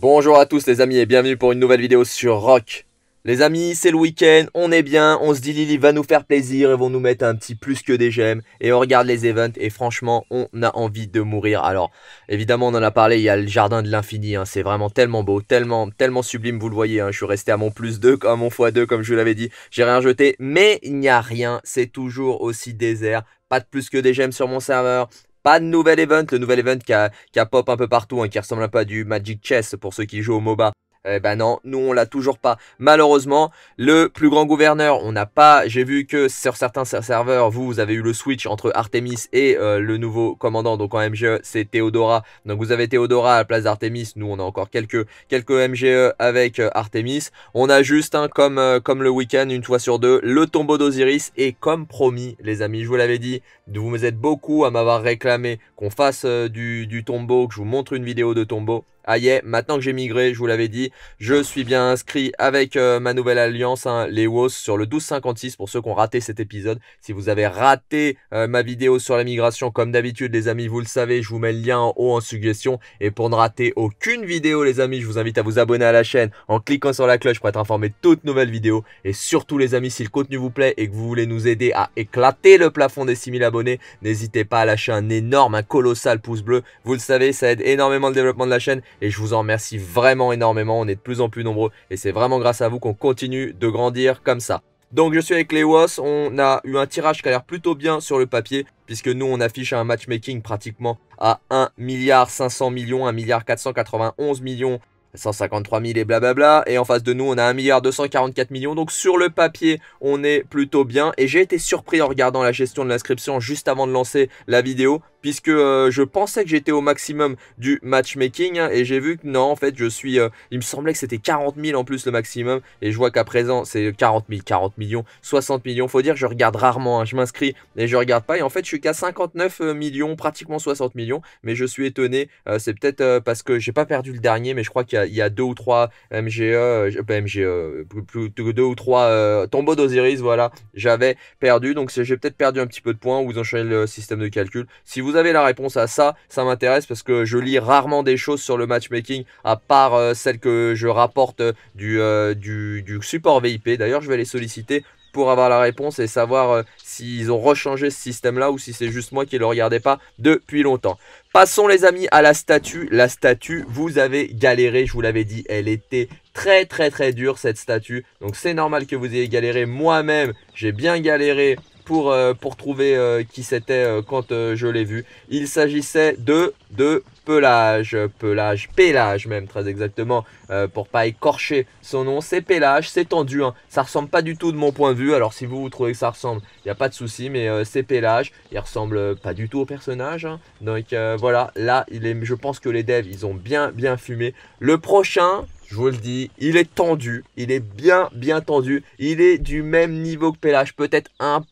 Bonjour à tous les amis et bienvenue pour une nouvelle vidéo sur Rock. Les amis, c'est le week-end, on est bien, on se dit Lily va nous faire plaisir et vont nous mettre un petit plus que des gemmes. Et on regarde les events et franchement, on a envie de mourir. Alors, évidemment, on en a parlé, il y a le jardin de l'infini, hein, c'est vraiment tellement beau, tellement, tellement sublime, vous le voyez. Hein, je suis resté à mon plus 2, à mon x2 comme je vous l'avais dit, j'ai rien jeté, mais il n'y a rien, c'est toujours aussi désert pas de plus que des gemmes sur mon serveur, pas nouvel event, le nouvel event qui a, pop un peu partout, et hein, qui ressemble un peu à du Magic Chess pour ceux qui jouent au MOBA. Eh ben non, nous on l'a toujours pas. Malheureusement, le plus grand gouverneur, on n'a pas. J'ai vu que sur certains serveurs, vous, vous avez eu le switch entre Artemis et euh, le nouveau commandant. Donc en MGE, c'est Théodora. Donc vous avez Théodora à la place d'Artemis. Nous, on a encore quelques quelques MGE avec euh, Artemis. On a juste, hein, comme euh, comme le week-end, une fois sur deux, le tombeau d'Osiris. Et comme promis, les amis, je vous l'avais dit, vous êtes beaucoup à m'avoir réclamé qu'on fasse du tombeau, que je vous montre une vidéo de tombeau ah maintenant que j'ai migré, je vous l'avais dit, je suis bien inscrit avec euh, ma nouvelle alliance, hein, les WOS, sur le 1256 pour ceux qui ont raté cet épisode. Si vous avez raté euh, ma vidéo sur la migration, comme d'habitude, les amis, vous le savez, je vous mets le lien en haut en suggestion. Et pour ne rater aucune vidéo, les amis, je vous invite à vous abonner à la chaîne en cliquant sur la cloche pour être informé de toutes nouvelles vidéos. Et surtout, les amis, si le contenu vous plaît et que vous voulez nous aider à éclater le plafond des 6000 abonnés, n'hésitez pas à lâcher un énorme, un colossal pouce bleu. Vous le savez, ça aide énormément le développement de la chaîne et je vous en remercie vraiment énormément. On est de plus en plus nombreux. Et c'est vraiment grâce à vous qu'on continue de grandir comme ça. Donc je suis avec les WOS, on a eu un tirage qui a l'air plutôt bien sur le papier, puisque nous on affiche un matchmaking pratiquement à 1 milliard 500 millions, 1 milliard 491 millions, et blablabla, et en face de nous on a 1 milliard 244 millions, donc sur le papier on est plutôt bien, et j'ai été surpris en regardant la gestion de l'inscription juste avant de lancer la vidéo, puisque euh, je pensais que j'étais au maximum du matchmaking hein, et j'ai vu que non, en fait, je suis. Euh, il me semblait que c'était 40 000 en plus le maximum et je vois qu'à présent c'est 40 000, 40 millions, 60 millions. Faut dire, je regarde rarement, hein, je m'inscris et je regarde pas et en fait, je suis qu'à 59 euh, millions, pratiquement 60 millions, mais je suis étonné. c'est peut-être parce que j'ai pas perdu le dernier, mais je crois qu'il y, a deux ou trois MGE, pas e, plus, deux ou trois tombeaux d'Osiris, voilà, j'avais perdu donc j'ai peut-être perdu un petit peu de points vous enchaînez le système de calcul. Si vous la réponse à ça, ça m'intéresse parce que je lis rarement des choses sur le matchmaking à part celle euh, celles que je rapporte euh, euh, du, du, support VIP. D'ailleurs, je vais les solliciter pour avoir la réponse et savoir s'ils ont rechangé ce système-là ou si c'est juste moi qui ne le regardais pas depuis longtemps. Passons les amis à la statue. La statue, vous avez galéré, je vous l'avais dit, elle était très très très dure cette statue. Donc c'est normal que vous ayez galéré. Moi-même, j'ai bien galéré euh, pour, trouver euh, qui c'était euh, quand je l'ai vu. Il s'agissait de, de Pelage, Pelage, Pélage même très exactement, pour pas écorcher son nom, c'est Pelage, c'est tendu, hein. ça ressemble pas du tout de mon point de vue, alors si vous, vous trouvez que ça ressemble, il n'y a pas de souci, mais c'est Pelage, il ressemble pas du tout au personnage, hein. donc voilà, là, il est, je pense que les devs, ils ont bien, bien fumé. Le prochain, je vous le dis, il est tendu, il est bien bien tendu, il est du même niveau que Pelage, peut-être un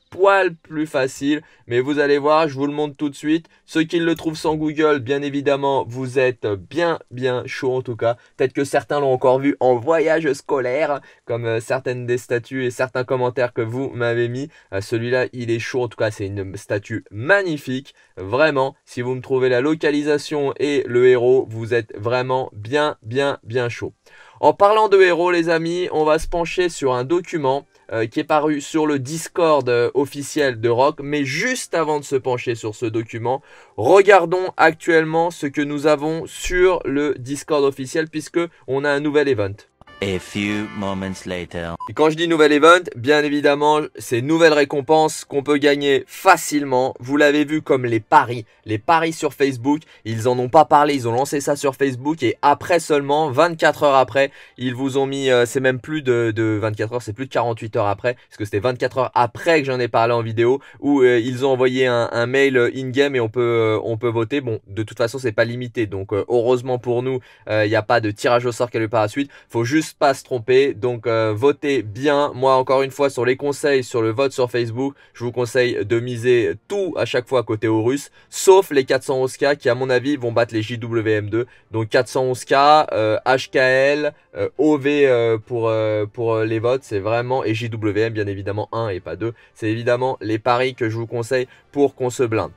plus facile. Mais vous allez voir, je vous le montre tout de suite. Ceux qui le trouvent sans Google, bien évidemment, vous êtes bien, bien chaud en tout cas. Peut-être que certains l'ont encore vu en voyage scolaire, comme euh, certaines des statues et certains commentaires que vous m'avez mis. Euh, celui-là, il est chaud. En tout cas, c'est une statue magnifique. Vraiment, si vous me trouvez la localisation et le héros, vous êtes vraiment bien, bien, bien chaud. En parlant de héros, les amis, on va se pencher sur un document euh, qui est paru sur le Discord euh, officiel de Rock. Mais juste avant de se pencher sur ce document, regardons actuellement ce que nous avons sur le Discord officiel puisque on a un nouvel event. A few moments later. Et quand je dis nouvel event, bien évidemment, c'est nouvelle récompense qu'on peut gagner facilement. Vous l'avez vu comme les paris, les paris sur Facebook. Ils en ont pas parlé, ils ont lancé ça sur Facebook et après seulement, 24 heures après, ils vous ont mis, euh, c'est même plus de, de 24 heures, c'est plus de 48 heures après, parce que c'était 24 heures après que j'en ai parlé en vidéo, où euh, ils ont envoyé un, un mail euh, in-game et on peut, on peut voter. Bon, de toute façon, c'est pas limité, donc heureusement pour nous, il n'y a pas de tirage au sort qui a par la suite. Faut juste pas se tromper. Donc euh, votez bien. Moi encore une fois sur les conseils sur le vote sur Facebook, je vous conseille de miser tout à chaque fois côté aux Russes, sauf les 411K qui à mon avis vont battre les JWM2. Donc 411K, HKL, OV pour, euh, pour euh, les votes, c'est vraiment et JWM bien évidemment 1 et pas 2. C'est évidemment les paris que je vous conseille pour qu'on se blinde.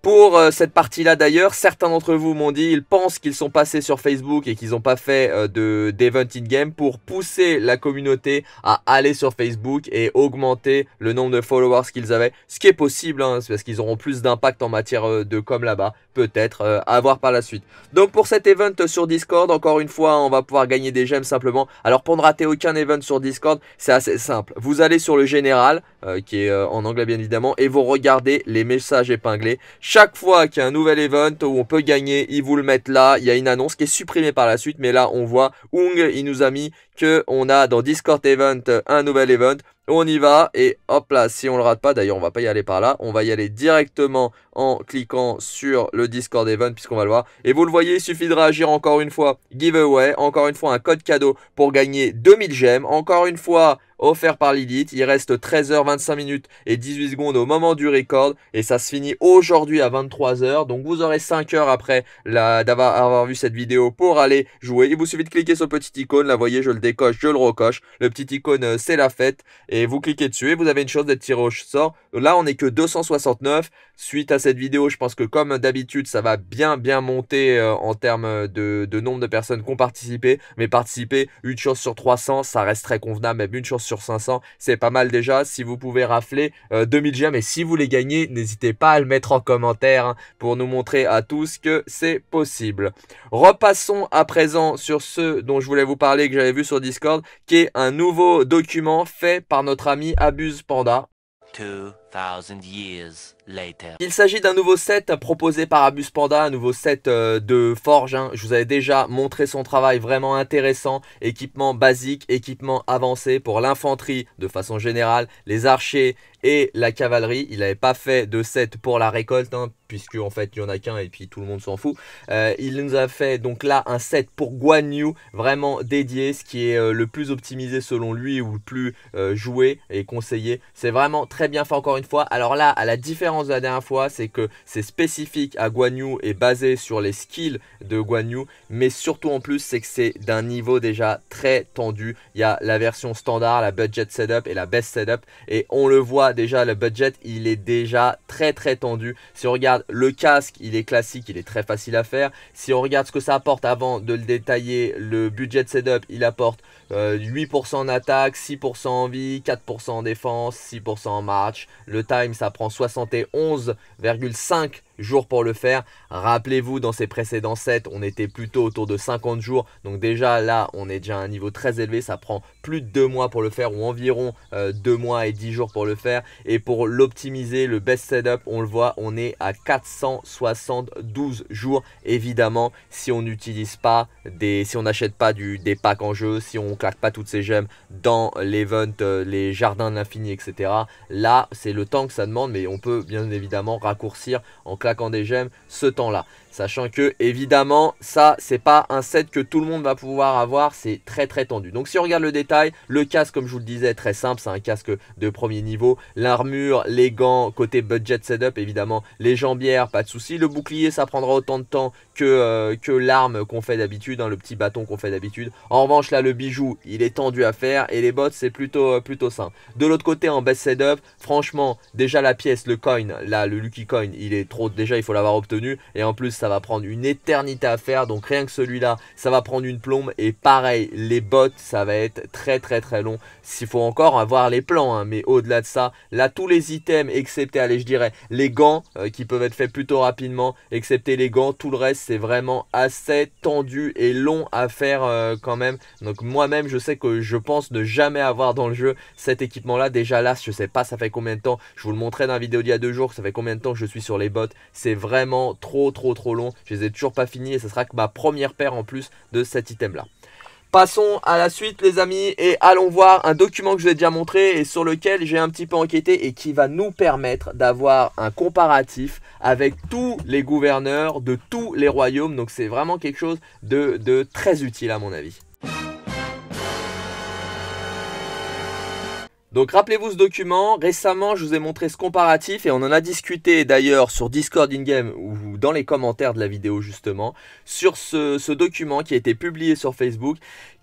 Pour euh, cette partie-là d'ailleurs, certains d'entre vous m'ont dit ils pensent qu'ils sont passés sur Facebook et qu'ils n'ont pas fait euh, de d'event in-game pour pousser la communauté à aller sur Facebook et augmenter le nombre de followers qu'ils avaient. Ce qui est possible, hein, parce qu'ils auront plus d'impact en matière euh, de com là-bas peut-être euh, à voir par la suite. Donc pour cet event sur Discord, encore une fois, on va pouvoir gagner des gemmes simplement. Alors pour ne rater aucun event sur Discord, c'est assez simple. Vous allez sur le général, euh, qui est euh, en anglais bien évidemment, et vous regardez les messages épinglés. Chaque fois qu'il y a un nouvel event où on peut gagner, ils vous le mettent là. Il y a une annonce qui est supprimée par la suite, mais là on voit Ung, il nous a mis qu'on a dans Discord Event euh, un nouvel event. On y va et hop là, si on le rate pas, d'ailleurs on va pas y aller par là, on va y aller directement en cliquant sur le Discord Event puisqu'on va le voir. Et vous le voyez, il suffit de réagir encore une fois, giveaway, encore une fois un code cadeau pour gagner 2000 gemmes, encore une fois offert par Lilith. Il reste 13h25 minutes et 18 secondes au moment du record et ça se finit aujourd'hui à 23h. Donc vous aurez 5 heures après d'avoir avoir vu cette vidéo pour aller jouer. Il vous suffit de cliquer sur le petit icône. Là, voyez, je le décoche, je le recoche. Le petit icône, euh, c'est la fête et vous cliquez dessus et vous avez une chance d'être tiré au sort. Là, on est que 269. Suite à cette vidéo, je pense que comme d'habitude, ça va bien bien monter euh, en termes euh, de, nombre de personnes qui ont participé. Mais participer, une chance sur 300, ça reste très convenable, même une chance sur 500, c'est pas mal déjà. Si vous pouvez rafler 2000 gemmes et si vous les gagnez, n'hésitez pas à le mettre en commentaire hein, pour nous montrer à tous que c'est possible. Repassons à présent sur ce dont je voulais vous parler, que j'avais vu sur Discord, qui est un nouveau document fait par notre ami Abuse Panda. Il s'agit d'un nouveau set proposé par Abus Panda, un nouveau set euh, de forge. Hein. Je vous avais déjà montré son travail vraiment intéressant. Équipement basique, équipement avancé pour l'infanterie de façon générale, les archers et la cavalerie. Il n'avait pas fait de set pour la récolte, hein, puisque en fait il y en a qu'un et puis tout le monde s'en fout. Euh, il nous a fait donc là un set pour Guan Yu, vraiment dédié, ce qui est euh, le plus optimisé selon lui ou le plus joué et conseillé. C'est vraiment très bien fait encore fois, alors là, à la différence de la dernière fois, c'est que c'est spécifique à Guan Yu et basé sur les skills de Guan Yu, mais surtout en plus, c'est que c'est d'un niveau déjà très tendu. Il y a la version standard, la budget setup et la best setup, et on le voit déjà, le budget, il est déjà très très tendu. Si on regarde le casque, il est classique, il est très facile à faire. Si on regarde ce que ça apporte avant de le détailler, le budget setup, il apporte 8% euh, en attaque, 6% en vie, 4% en défense, 6% en match, le time, ça prend 71,5 jours pour le faire. Rappelez-vous, dans ces précédents sets, on était plutôt autour de 50 jours. Donc déjà là, on est déjà à un niveau très élevé. Ça prend plus de deux mois pour le faire ou environ euh, deux mois et 10 jours pour le faire. Et pour l'optimiser, le best setup, on le voit, on est à 472 jours. Évidemment, si on n'utilise pas des, si on n'achète pas du, des packs en jeu, si on claque pas toutes ces gemmes dans l'event, euh, les jardins de l'infini, etc. Là, c'est le temps que ça demande, mais on peut bien évidemment raccourcir en cas quand des gemmes ce temps-là. Sachant que, évidemment, ça, c'est pas un set que tout le monde va pouvoir avoir. C'est très, très tendu. Donc, si on regarde le détail, le casque, comme je vous le disais, très simple. C'est un casque de premier niveau. L'armure, les gants, côté budget setup, évidemment. Les jambières, pas de souci. Le bouclier, ça prendra autant de temps que, euh, que l'arme qu'on fait d'habitude, hein, le petit bâton qu'on fait d'habitude. En revanche, là, le bijou, il est tendu à faire. Et les bottes, c'est plutôt, euh, plutôt simple. De l'autre côté, en best setup, franchement, déjà la pièce, le coin, là, le Lucky Coin, il est trop... Déjà, il faut l'avoir obtenu. Et en plus, ça va prendre une éternité à faire. Donc rien que celui-là, ça va prendre une plombe. Et pareil, les bottes, ça va être très très très long. S'il faut encore avoir les plans, hein. mais au-delà de ça, là tous les items, excepté, allez je dirais, les gants euh, qui peuvent être faits plutôt rapidement, excepté les gants, tout le reste c'est vraiment assez tendu et long à faire euh, quand même. Donc moi-même, je sais que je pense ne jamais avoir dans le jeu cet équipement-là. Déjà là, je sais pas, ça fait combien de temps. Je vous le montrais dans la vidéo d'il y a deux jours, ça fait combien de temps que je suis sur les bottes. C'est vraiment trop trop trop long, je les ai toujours pas finis et ce sera que ma première paire en plus de cet item là. Passons à la suite les amis et allons voir un document que je vous ai déjà montré et sur lequel j'ai un petit peu enquêté et qui va nous permettre d'avoir un comparatif avec tous les gouverneurs de tous les royaumes. Donc c'est vraiment quelque chose de très utile à mon avis. Donc rappelez-vous ce document, récemment je vous ai montré ce comparatif et on en a discuté d'ailleurs sur Discord in-game ou dans les commentaires de la vidéo justement sur ce, ce, document qui a été publié sur Facebook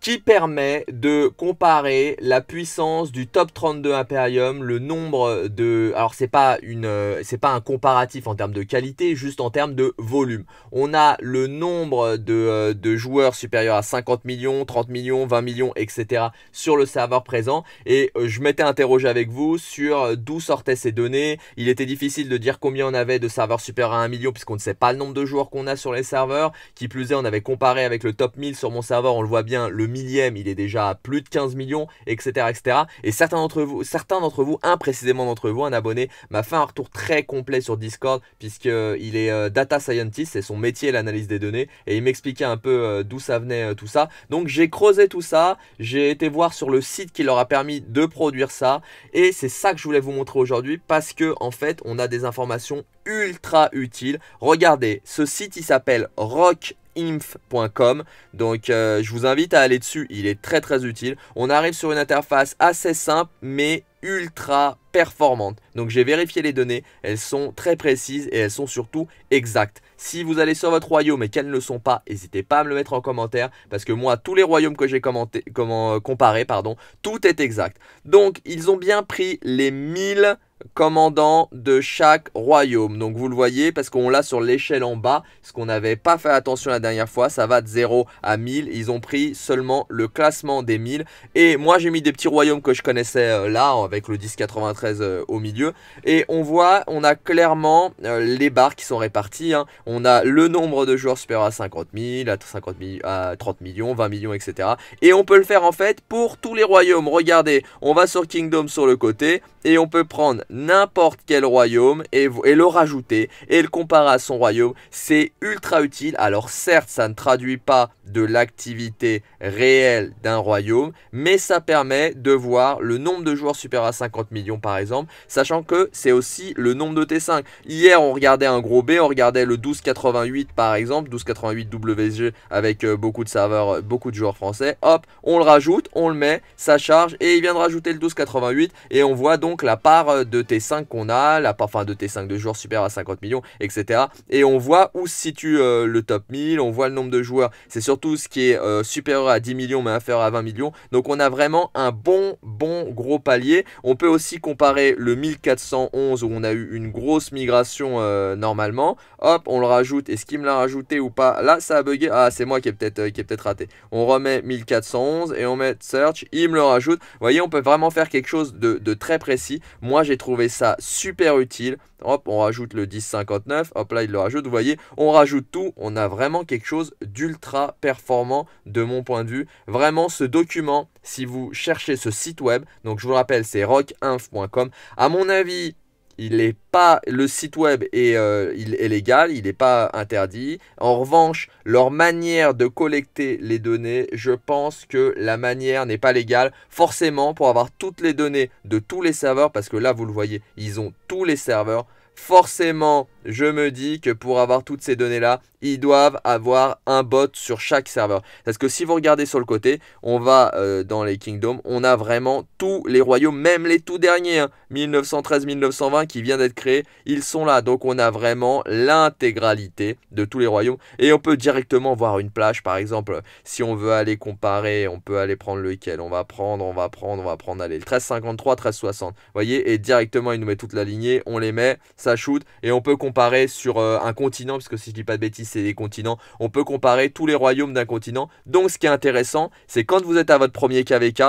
qui permet de comparer la puissance du top 32 Imperium, le nombre de... Alors c'est pas, une, c'est pas un comparatif en termes de qualité, juste en termes de volume. On a le nombre de, euh, de joueurs supérieurs à 50 millions, 30 millions, 20 millions, etc. sur le serveur présent. Et euh, je m'étais interrogé avec vous sur euh, d'où sortaient ces données. Il était difficile de dire combien on avait de serveurs supérieurs à 1 million puisqu'on ne sait pas le nombre de joueurs qu'on a sur les serveurs. Qui plus est, on avait comparé avec le top 1000 sur mon serveur, on le voit bien, le il est déjà à plus de 15 millions, etc. etc. Et certains d'entre vous, certains d'entre vous, un précisément d'entre vous, un abonné, m'a fait un retour très complet sur Discord, puisqu'il euh, est euh, data scientist, c'est son métier l'analyse des données, et il m'expliquait un peu euh, d'où ça venait tout ça. Donc j'ai creusé tout ça, j'ai été voir sur le site qui leur a permis de produire ça, et c'est ça que je voulais vous montrer aujourd'hui, parce que en fait on a des informations ultra utiles. Regardez, ce site il s'appelle Rock inf.com. Donc euh, je vous invite à aller dessus, il est très très utile. On arrive sur une interface assez simple mais ultra performante. Donc j'ai vérifié les données, elles sont très précises et elles sont surtout exactes. Si vous allez sur votre royaume et qu'elles ne le sont pas, n'hésitez pas à me le mettre en commentaire parce que moi, tous les royaumes que j'ai comment, euh, comparés, pardon, tout est exact. Donc ils ont bien pris les 1000 commandant de chaque royaume. Donc vous le voyez parce qu'on l'a sur l'échelle en bas, ce qu'on n'avait pas fait attention la dernière fois, ça va de 0 à 1000, ils ont pris seulement le classement des 1000 et moi j'ai mis des petits royaumes que je connaissais euh, là avec le 1093 euh, au milieu et on voit, on a clairement euh, les barres qui sont réparties, hein. on a le nombre de joueurs supérieur à 50 à, 50 000, à 30 millions, 20 millions etc. Et on peut le faire en fait pour tous les royaumes, regardez, on va sur Kingdom sur le côté et on peut prendre n'importe quel royaume et, et, le rajouter et le comparer à son royaume. C'est ultra utile. Alors certes, ça ne traduit pas de l'activité réelle d'un royaume, mais ça permet de voir le nombre de joueurs supérieur à 50 millions par exemple, sachant que c'est aussi le nombre de T5. Hier, on regardait un gros B, on regardait le 1288 par exemple, 1288 WG avec euh, beaucoup de serveurs, euh, beaucoup de joueurs français. Hop, on le rajoute, on le met, ça charge et il vient de rajouter le 1288 et on voit donc la part euh, de T5 qu'on a, la part, enfin de T5 de joueurs super à 50 millions, etc. Et on voit où se situe euh, le top 1000, on voit le nombre de joueurs, c'est surtout ce qui est euh, supérieur à 10 millions mais inférieur à 20 millions. Donc on a vraiment un bon, bon gros palier. On peut aussi comparer le 1411 où on a eu une grosse migration euh, normalement. Hop, on le rajoute. Est-ce qu'il me l'a rajouté ou pas Là, ça a bugué. Ah, c'est moi qui ai peut-être qui peut être raté. On remet 1411 et on met search. Il me le rajoute. voyez, on peut vraiment faire quelque chose de, très précis. Moi, j'ai ça super utile. Hop, on rajoute le 1059. Hop là, il le rajoute. Vous voyez, on rajoute tout. On a vraiment quelque chose d'ultra performant de mon point de vue. Vraiment, ce document, si vous cherchez ce site web, donc je vous rappelle, c'est rockinf.com. À mon avis, il est pas le site web est, euh, il est légal, il n'est pas interdit. En revanche, leur manière de collecter les données, je pense que la manière n'est pas légale. Forcément, pour avoir toutes les données de tous les serveurs, parce que là vous le voyez, ils ont tous les serveurs. Forcément, je me dis que pour avoir toutes ces données-là, ils doivent avoir un bot sur chaque serveur. Parce que si vous regardez sur le côté, on va euh, dans les kingdoms, on a vraiment tous les royaumes, même les tout derniers, 1913-1920 hein. qui vient d'être créé, ils sont là. Donc on a vraiment l'intégralité de tous les royaumes. Et on peut directement voir une plage, par exemple, si on veut aller comparer, on peut aller prendre lequel. On va prendre, on va prendre, on va prendre, allez, 1353, 1360. Vous voyez, et directement, il nous met toute la lignée, on les met, ça shoot, et on peut comparer comparer sur euh, un continent, parce que si je dis pas de bêtises, c'est des continents, on peut comparer tous les royaumes d'un continent. Donc ce qui est intéressant, c'est quand vous êtes à votre premier KVK,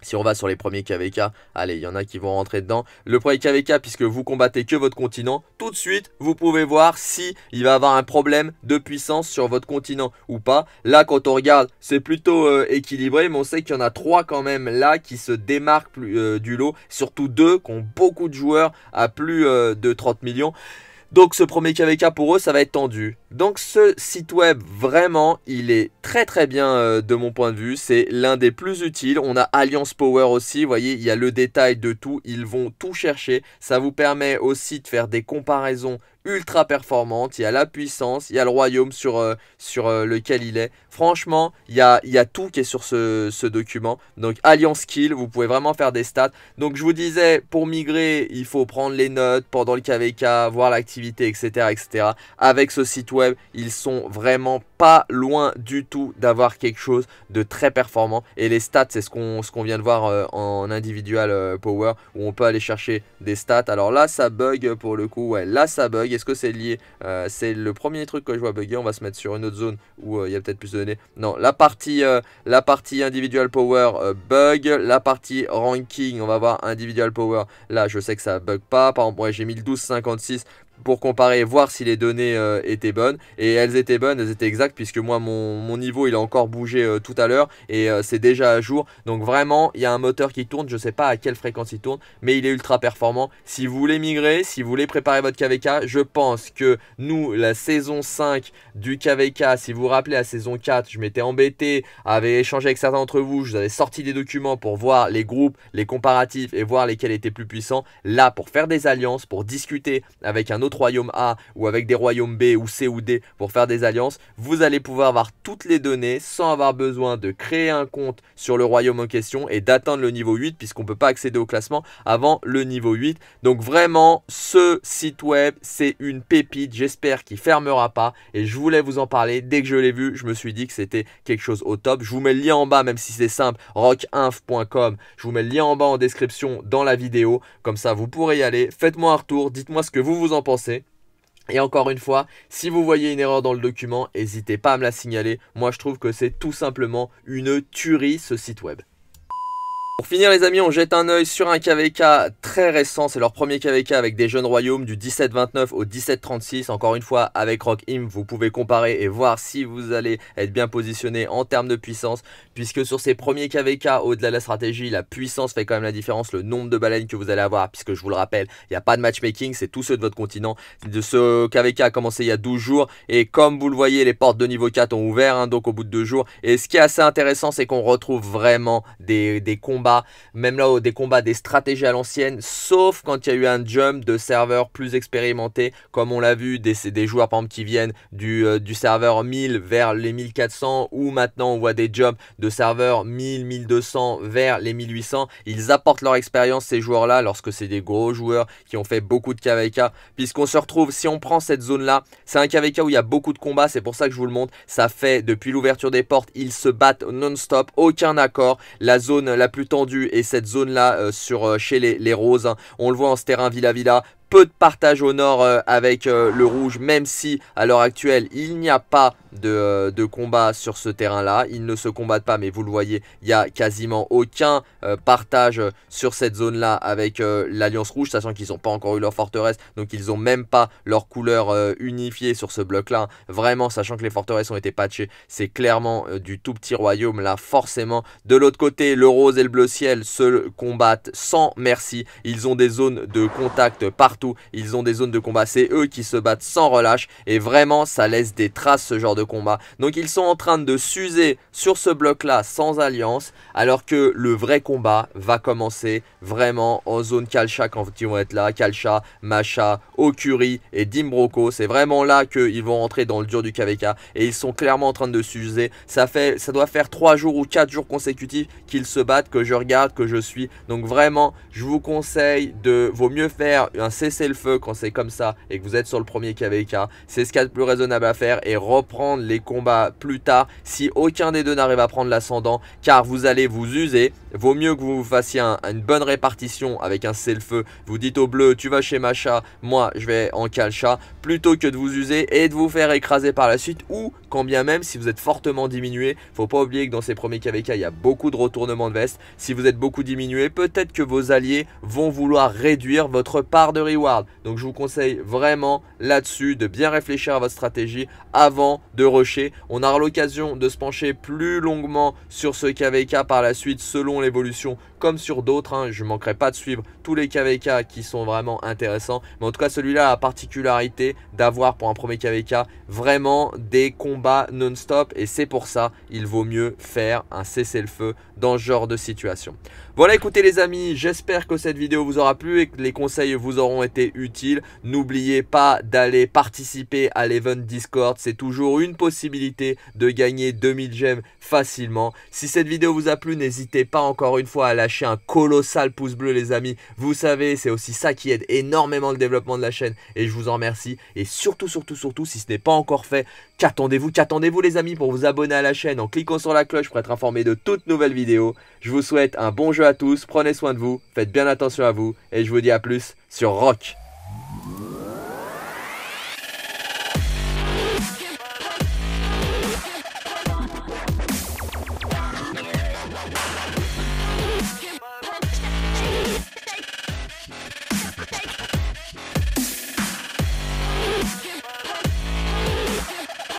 si on va sur les premiers KVK, allez, il y en a qui vont rentrer dedans. Le premier KVK, puisque vous combattez que votre continent, tout de suite, vous pouvez voir si il va avoir un problème de puissance sur votre continent ou pas. Là, quand on regarde, c'est plutôt euh, équilibré, mais on sait qu'il y en a trois quand même là qui se démarquent euh, du lot. Surtout deux qui ont beaucoup de joueurs à plus de 30 millions. Donc ce premier KVK pour eux, ça va être tendu. Donc ce site web, vraiment, il est très très bien euh, de mon point de vue. C'est l'un des plus utiles. On a Alliance Power aussi, vous voyez, il y a le détail de tout. Ils vont tout chercher. Ça vous permet aussi de faire des comparaisons ultra performantes. il y a la puissance, il y a le royaume sur, euh, sur euh, lequel il est. Franchement, il y a, il y a tout qui est sur ce, ce, document. Donc Alliance Kill, vous pouvez vraiment faire des stats. Donc je vous disais, pour migrer, il faut prendre les notes pendant le KVK, voir l'activité, etc., etc. Avec ce site web, ils sont vraiment pas loin du tout d'avoir quelque chose de très performant. Et les stats, c'est ce qu'on ce qu'on vient de voir euh, en individual euh, power, où on peut aller chercher des stats. Alors là, ça bug pour le coup. Ouais, là, ça bug. Est-ce que c'est lié euh, C'est le premier truc que je vois bugger. On va se mettre sur une autre zone où il y a peut-être plus de données. Non, la partie, la partie individual power bug. La partie ranking, on va voir individual power. Là, je sais que ça bug pas. Par exemple, ouais, j'ai 1256 pour comparer, voir si les données euh, étaient bonnes. Et elles étaient bonnes, elles étaient exactes, puisque moi, mon, niveau, il a encore bougé euh, tout à l'heure, et euh, c'est déjà à jour. Donc vraiment, il y a un moteur qui tourne, je ne sais pas à quelle fréquence il tourne, mais il est ultra performant. Si vous voulez migrer, si vous voulez préparer votre KVK, je pense que nous, la saison 5 du KVK, si vous vous rappelez, la saison 4, je m'étais embêté, avait échangé avec certains d'entre vous, je vous avais sorti des documents pour voir les groupes, les comparatifs, et voir lesquels étaient plus puissants. Là, pour faire des alliances, pour discuter avec un autre royaume A ou avec des royaumes B ou C ou D pour faire des alliances, vous allez pouvoir voir toutes les données sans avoir besoin de créer un compte sur le royaume en question et d'atteindre le niveau 8 puisqu'on peut pas accéder au classement avant le niveau 8. Donc vraiment, ce site web, c'est une pépite. J'espère qu'il fermera pas et je voulais vous en parler. Dès que je l'ai vu, je me suis dit que c'était quelque chose au top. Je vous mets le lien en bas, même si c'est simple, rockinf.com. Je vous mets le lien en bas en description dans la vidéo. Comme ça, vous pourrez y aller. Faites-moi un retour. Dites-moi ce que vous vous en pensez et encore une fois, si vous voyez une erreur dans le document, n'hésitez pas à me la signaler. Moi, je trouve que c'est tout simplement une tuerie ce site web. Pour finir les amis, on jette un oeil sur un KVK très récent, c'est leur premier KVK avec des jeunes royaumes du 17-29 au 17-36. Encore une fois, avec Rock Im, vous pouvez comparer et voir si vous allez être bien positionné en termes de puissance, puisque sur ces premiers KVK, au-delà de la stratégie, la puissance fait quand même la différence, le nombre de baleines que vous allez avoir, puisque je vous le rappelle, il n'y a pas de matchmaking, c'est tous ceux de votre continent. De ce KVK a commencé il y a 12 jours, et comme vous le voyez, les portes de niveau 4 ont ouvert, hein, donc au bout de 2 jours. Et ce qui est assez intéressant, c'est qu'on retrouve vraiment des combats même là, des combats, des stratégies à l'ancienne, sauf quand il y a eu un jump de serveurs plus expérimentés, comme on l'a vu, des, des joueurs par exemple qui viennent du, euh, du serveur 1000 vers les 1400, ou maintenant on voit des jumps de serveurs 1000, 1200 vers les 1800. Ils apportent leur expérience, ces joueurs-là, lorsque c'est des gros joueurs qui ont fait beaucoup de KVK, puisqu'on se retrouve, si on prend cette zone-là, c'est un KVK où il y a beaucoup de combats, c'est pour ça que je vous le montre, ça fait depuis l'ouverture des portes, ils se battent non-stop, aucun accord, la zone la plus et cette zone là euh, sur euh, chez les, roses hein. on le voit en hein, ce terrain Villa Villa peu de partage au nord euh, avec euh, le rouge, même si à l'heure actuelle il n'y a pas euh, de, combat sur ce terrain-là. Ils ne se combattent pas, mais vous le voyez, il n'y a quasiment aucun partage sur cette zone-là avec l'Alliance rouge, sachant qu'ils n'ont pas encore eu leur forteresse, donc ils n'ont même pas leur couleur unifiée sur ce bloc-là. Vraiment, sachant que les forteresses ont été patchées, c'est clairement du tout petit royaume là, forcément. De l'autre côté, le rose et le bleu ciel se combattent sans merci. Ils ont des zones de contact partout ils ont des zones de combat, c'est eux qui se battent sans relâche et vraiment ça laisse des traces ce genre de combat. Donc ils sont en train de s'user sur ce bloc là sans alliance alors que le vrai combat va commencer vraiment en zone Kalcha quand ils vont être là, Kalcha, Macha, Okuri et dimbroko c'est vraiment là qu'ils vont rentrer dans le dur du KVK et ils sont clairement en train de s'user. Ça fait ça doit faire 3 jours ou 4 jours consécutifs qu'ils se battent, que je regarde, que je suis. Donc vraiment, je vous conseille de vaut mieux faire un c'est le feu quand c'est comme ça et que vous êtes sur le premier KVK. C'est ce qu'il y a de plus raisonnable à faire et reprendre les combats plus tard si aucun des deux n'arrive à prendre l'ascendant car vous allez vous user. Vaut mieux que vous vous fassiez une bonne répartition avec un c'est le feu Vous dites au bleu, tu vas chez Macha, moi je vais en chat plutôt que de vous user et de vous faire écraser par la suite ou quand bien même si vous êtes fortement diminué, faut pas oublier que dans ces premiers KVK, il y a beaucoup de retournements de veste. Si vous êtes beaucoup diminué, peut-être que vos alliés vont vouloir réduire votre part de risque donc je vous conseille vraiment là-dessus de bien réfléchir à votre stratégie avant de rusher. On aura l'occasion de se pencher plus longuement sur ce KVK par la suite selon l'évolution comme sur d'autres. Hein. Je ne manquerai pas de suivre tous les KVK qui sont vraiment intéressants. Mais en tout cas, celui-là a la particularité d'avoir pour un premier KVK vraiment des combats non-stop. Et c'est pour ça il vaut mieux faire un cessez-le-feu dans ce genre de situation. Voilà écoutez les amis, j'espère que cette vidéo vous aura plu et que les conseils vous auront été utiles. N'oubliez pas d'aller participer à l'event Discord, c'est toujours une possibilité de gagner 2000 gemmes facilement. Si cette vidéo vous a plu, n'hésitez pas encore une fois à lâcher un colossal pouce bleu les amis. Vous savez, c'est aussi ça qui aide énormément le développement de la chaîne et je vous en remercie. Et surtout, surtout, surtout, si ce n'est pas encore fait, qu'attendez-vous, qu'attendez-vous les amis pour vous abonner à la chaîne en cliquant sur la cloche pour être informé de toutes nouvelles vidéos. Je vous souhaite un bon jeu à tous, prenez soin de vous, faites bien attention à vous, et je vous dis à plus sur Rock.